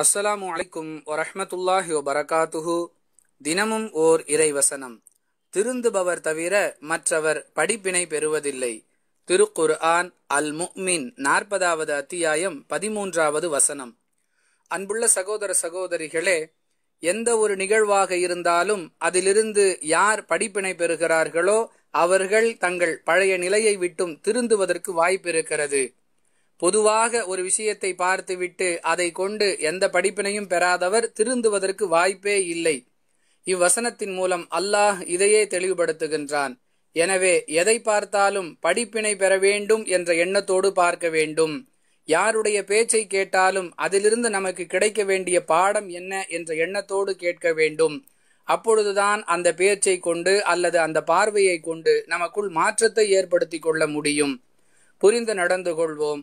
அஸ்ஸலாமு அலைக்கும் வரஹமத்துல்லாஹி வபரகாத்துஹு தினமும் ஓர் இறைவசனம் திருந்துபவர் தவிர மற்றவர் படிப்பினை பெறுவதில்லை திருக்குர் ஆன் அல் முக்மின் நாற்பதாவது அத்தியாயம் பதிமூன்றாவது வசனம் அன்புள்ள சகோதர சகோதரிகளே எந்த ஒரு நிகழ்வாக இருந்தாலும் அதிலிருந்து யார் படிப்பினை பெறுகிறார்களோ அவர்கள் தங்கள் பழைய நிலையை விட்டும் திருந்துவதற்கு வாய்ப்பிருக்கிறது பொதுவாக ஒரு விஷயத்தை பார்த்துவிட்டு அதை கொண்டு எந்த படிப்பினையும் பெறாதவர் திருந்துவதற்கு வாய்ப்பே இல்லை இவ்வசனத்தின் மூலம் அல்லாஹ் இதையே தெளிவுபடுத்துகின்றான் எனவே எதை பார்த்தாலும் படிப்பினை பெற வேண்டும் என்ற எண்ணத்தோடு பார்க்க வேண்டும் யாருடைய பேச்சை கேட்டாலும் அதிலிருந்து நமக்கு கிடைக்க வேண்டிய பாடம் என்ன என்ற எண்ணத்தோடு கேட்க வேண்டும் அப்பொழுதுதான் அந்த பேச்சை கொண்டு அல்லது அந்த பார்வையை கொண்டு நமக்குள் மாற்றத்தை ஏற்படுத்தி கொள்ள முடியும் புரிந்து நடந்து கொள்வோம்